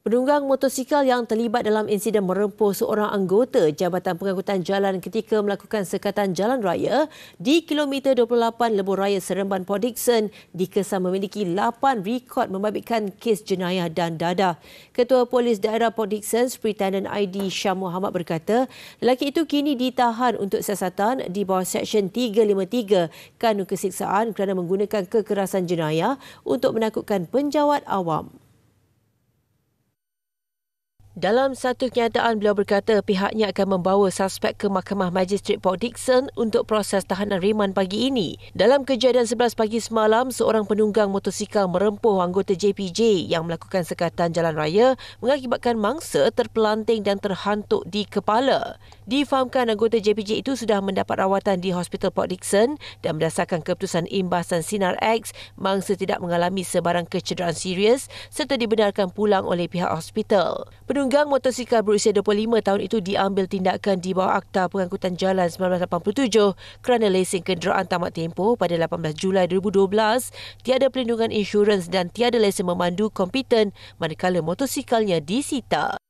Penunggang motosikal yang terlibat dalam insiden merempuh seorang anggota Jabatan Pengangkutan Jalan ketika melakukan sekatan jalan raya di kilometer 28 Lebuh Raya Seremban Port Dickson dikesan memiliki 8 rekod membabitkan kes jenayah dan dada. Ketua Polis Daerah Port Dickson, Superintendent ID Syah Muhammad berkata, lelaki itu kini ditahan untuk siasatan di bawah Seksyen 353 Kanun Kesiksaan kerana menggunakan kekerasan jenayah untuk menakutkan penjawat awam. Dalam satu kenyataan beliau berkata pihaknya akan membawa suspek ke Mahkamah Magistrate Port Dixon untuk proses tahanan riman pagi ini. Dalam kejadian 11 pagi semalam, seorang penunggang motosikal merempuh anggota JPJ yang melakukan sekatan jalan raya mengakibatkan mangsa terpelanting dan terhantuk di kepala. Difahamkan anggota JPJ itu sudah mendapat rawatan di Hospital Port Dixon dan berdasarkan keputusan imbasan sinar X, mangsa tidak mengalami sebarang kecederaan serius serta dibenarkan pulang oleh pihak hospital. Penunggang penunggang motosikal berusia 25 tahun itu diambil tindakan di bawah Akta Pengangkutan Jalan 1987 kerana lesen kenderaan tamat tempoh pada 18 Julai 2012, tiada pelindungan insurans dan tiada lesen memandu kompeten manakala motosikalnya disita.